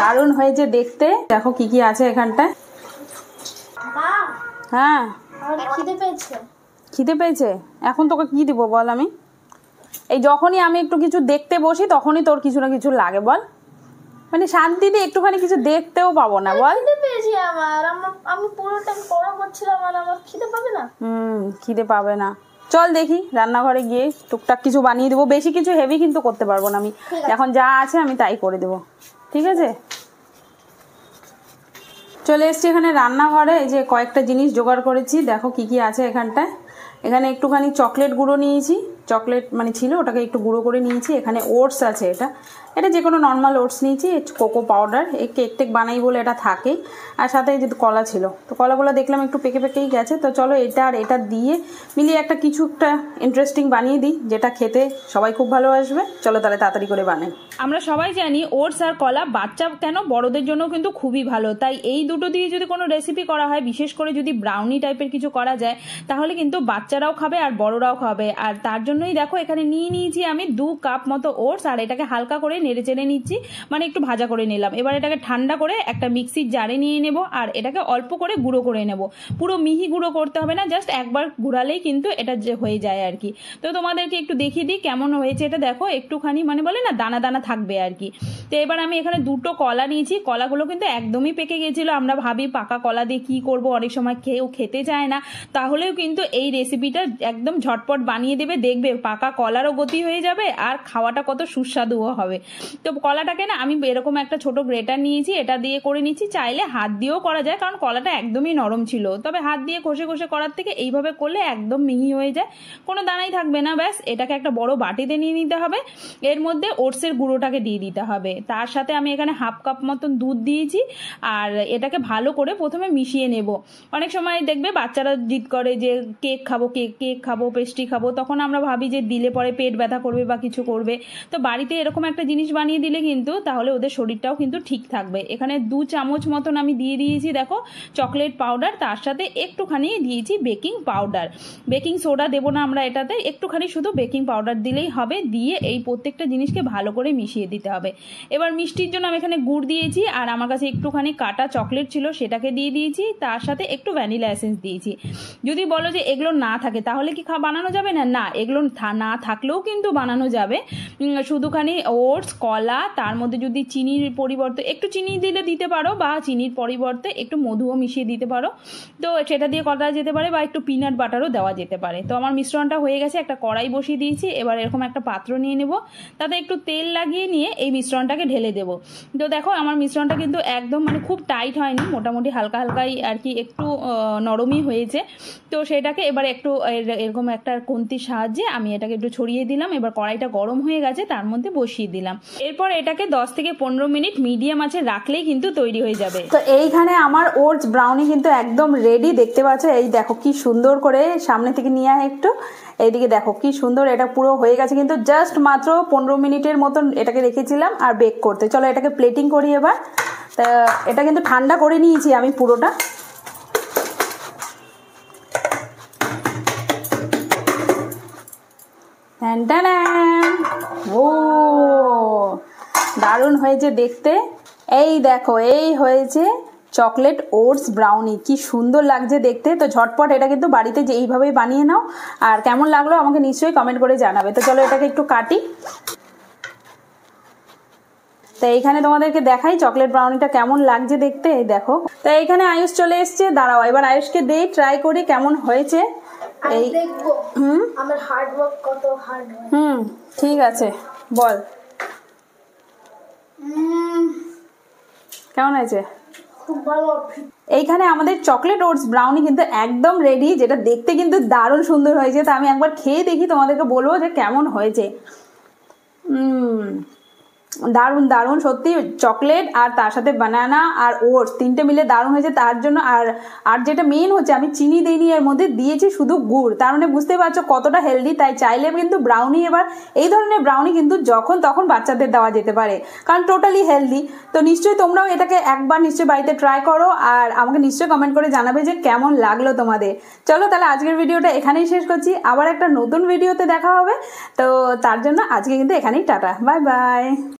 দারুণ হয়েছে দেখতে দেখো কি কি আছে এখানটায় হ্যাঁ খিদে পেয়েছে খিদে পেয়েছে এখন তোকে কি দিব বল আমি এই যখনই আমি একটু কিছু দেখতে বসি তখনই তোর কিছু না কিছু লাগে বল মানে শান্তিতে একটুখানি কিছু দেখতেও পাবো না বল হুম খিদে পাবে না চল দেখি রান্নাঘরে গিয়ে টুকটাক কিছু বানিয়ে দেবো বেশি কিছু হেভি কিন্তু করতে পারবো না আমি এখন যা আছে আমি তাই করে দেবো ঠিক আছে চলে এসছি এখানে রান্নাঘরে এই যে কয়েকটা জিনিস জোগাড় করেছি দেখো কি কি আছে এখানটায় এখানে একটুখানি চকলেট গুঁড়ো নিয়েছি চকলেট মানে ছিল ওটাকে একটু গুঁড়ো করে নিয়েছি এখানে ওটস আছে এটা এটা যে কোনো নর্মাল ওটস নিয়েছি কোকো পাউডার এই কেক টেক বানাই বলে এটা থাকে আর সাথে যদি কলা ছিল তো কলাগুলো দেখলাম একটু পেকে পেকেই গেছে তো চলো এটা আর এটা দিয়ে মিলিয়ে একটা কিছু একটা ইন্টারেস্টিং বানিয়ে দিই যেটা খেতে সবাই খুব ভালো আসবে চলো তাহলে তাড়াতাড়ি করে বানাই আমরা সবাই জানি ওটস আর কলা বাচ্চা কেন বড়দের জন্য কিন্তু খুবই ভালো তাই এই দুটো দিয়ে যদি কোনো রেসিপি করা হয় বিশেষ করে যদি ব্রাউনি টাইপের কিছু করা যায় তাহলে কিন্তু বাচ্চারাও খাবে আর বড়রাও খাবে আর তার জন্য জন্যই দেখো এখানে নিয়ে নিয়েছি আমি দু কাপ মতো ওটস আর এটাকে হালকা করে নেড়ে চেড়ে নিচ্ছি মানে একটু ভাজা করে নিলাম এবার এটাকে ঠান্ডা করে একটা মিক্সির জারে নিয়ে নেব আর এটাকে অল্প করে গুঁড়ো করে নেব পুরো মিহি গুঁড়ো করতে হবে না জাস্ট একবার ঘুরালেই কিন্তু এটা যে হয়ে যায় আর কি তো তোমাদেরকে একটু দেখিয়ে দিই কেমন হয়েছে এটা দেখো একটুখানি মানে বলে না দানা দানা থাকবে আর কি তো এবার আমি এখানে দুটো কলা নিয়েছি কলাগুলো কিন্তু একদমই পেকে গেছিলো আমরা ভাবি পাকা কলা দিয়ে কী করবো অনেক সময় খেয়েও খেতে চায় না তাহলেও কিন্তু এই রেসিপিটা একদম ঝটপট বানিয়ে দেবে দেখবে দেখবে পাকা কলারও গতি হয়ে যাবে আর খাওয়াটা কত সুস্বাদুও হবে তো কলাটাকে না আমি এরকম একটা ছোট গ্রেটার নিয়েছি এটা দিয়ে করে নিচ্ছি চাইলে হাত দিয়েও করা যায় কারণ কলাটা একদমই নরম ছিল তবে হাত দিয়ে ঘষে ঘষে করার থেকে এইভাবে করলে একদম মিহি হয়ে যায় কোনো দানাই থাকবে না ব্যাস এটাকে একটা বড় বাটিতে নিয়ে নিতে হবে এর মধ্যে ওটসের গুঁড়োটাকে দিয়ে দিতে হবে তার সাথে আমি এখানে হাফ কাপ মতন দুধ দিয়েছি আর এটাকে ভালো করে প্রথমে মিশিয়ে নেব অনেক সময় দেখবে বাচ্চারা জিদ করে যে কেক খাবো কেক কেক খাবো পেস্ট্রি খাবো তখন আমরা ভাবি যে দিলে পরে পেট ব্যথা করবে বা কিছু করবে তো বাড়িতে এরকম একটা জিনিস বানিয়ে দিলে কিন্তু তাহলে ওদের শরীরটাও কিন্তু ঠিক থাকবে এখানে দু চামচ মতন আমি দিয়ে দিয়েছি দেখো চকলেট পাউডার তার সাথে একটুখানি দিয়েছি বেকিং পাউডার বেকিং সোডা দেবো না আমরা এটাতে একটুখানি শুধু বেকিং পাউডার দিলেই হবে দিয়ে এই প্রত্যেকটা জিনিসকে ভালো করে মিশিয়ে দিতে হবে এবার মিষ্টির জন্য আমি এখানে গুড় দিয়েছি আর আমার কাছে একটুখানি কাটা চকলেট ছিল সেটাকে দিয়ে দিয়েছি তার সাথে একটু ভ্যানিলা এসেন্স দিয়েছি যদি বলো যে এগুলো না থাকে তাহলে কি খা বানানো যাবে না না এগুলো উপকরণ না থাকলেও কিন্তু বানানো যাবে শুধুখানি ওটস কলা তার মধ্যে যদি চিনির পরিবর্তে একটু চিনি দিলে দিতে পারো বা চিনির পরিবর্তে একটু মধুও মিশিয়ে দিতে পারো তো সেটা দিয়ে করা যেতে পারে বা একটু পিনাট বাটারও দেওয়া যেতে পারে তো আমার মিশ্রণটা হয়ে গেছে একটা কড়াই বসিয়ে দিয়েছি এবার এরকম একটা পাত্র নিয়ে নেব তাতে একটু তেল লাগিয়ে নিয়ে এই মিশ্রণটাকে ঢেলে দেব তো দেখো আমার মিশ্রণটা কিন্তু একদম মানে খুব টাইট হয়নি মোটামুটি হালকা হালকাই আর কি একটু নরমই হয়েছে তো সেটাকে এবার একটু এরকম একটা কন্তির সাহায্যে আমি এটাকে একটু ছড়িয়ে দিলাম এবার কড়াইটা গরম হয়ে গেছে তার মধ্যে বসিয়ে দিলাম এরপর এটাকে দশ থেকে পনেরো মিনিট মিডিয়াম আছে রাখলেই কিন্তু তৈরি হয়ে যাবে তো এইখানে আমার ওটস ব্রাউনি কিন্তু একদম রেডি দেখতে পাচ্ছ এই দেখো কি সুন্দর করে সামনে থেকে নিয়ে একটু এইদিকে দেখো কি সুন্দর এটা পুরো হয়ে গেছে কিন্তু জাস্ট মাত্র পনেরো মিনিটের মতন এটাকে রেখেছিলাম আর বেক করতে চলো এটাকে প্লেটিং করি এবার তা এটা কিন্তু ঠান্ডা করে নিয়েছি আমি পুরোটা হ্যাঁ, ও দারুণ হয়েছে দেখতে এই দেখো এই হয়েছে চকলেট ওটস ব্রাউনি কি সুন্দর লাগছে দেখতে তো ঝটপট এটা কিন্তু বাড়িতে যে এইভাবেই বানিয়ে নাও আর কেমন লাগলো আমাকে নিশ্চয়ই কমেন্ট করে জানাবে তো চলো এটাকে একটু কাটি তো এইখানে তোমাদেরকে দেখাই চকলেট ব্রাউনিটা কেমন লাগছে দেখতে এই দেখো তো এইখানে আয়ুষ চলে এসছে দাঁড়াও এবার আয়ুষকে দেই ট্রাই করি কেমন হয়েছে এই হুম আমার হার্ড ওয়ার্ক কত হার্ড হুম ঠিক আছে বল কেমন আছে এইখানে আমাদের চকলেট ওটস ব্রাউনি কিন্তু একদম রেডি যেটা দেখতে কিন্তু দারুণ সুন্দর হয়েছে তা আমি একবার খেয়ে দেখি তোমাদেরকে বলবো যে কেমন হয়েছে উম দারুণ দারুণ সত্যি চকলেট আর তার সাথে বানানা আর ওটস তিনটে মিলে দারুণ হয়েছে তার জন্য আর আর যেটা মেন হচ্ছে আমি চিনি দিইনি এর মধ্যে দিয়েছি শুধু গুড় তার মানে বুঝতে পারছো কতটা হেলদি তাই চাইলে কিন্তু ব্রাউনি এবার এই ধরনের ব্রাউনি কিন্তু যখন তখন বাচ্চাদের দেওয়া যেতে পারে কারণ টোটালি হেলদি তো নিশ্চয়ই তোমরাও এটাকে একবার নিশ্চয়ই বাড়িতে ট্রাই করো আর আমাকে নিশ্চয়ই কমেন্ট করে জানাবে যে কেমন লাগলো তোমাদের চলো তাহলে আজকের ভিডিওটা এখানেই শেষ করছি আবার একটা নতুন ভিডিওতে দেখা হবে তো তার জন্য আজকে কিন্তু এখানেই টাটা বাই বাই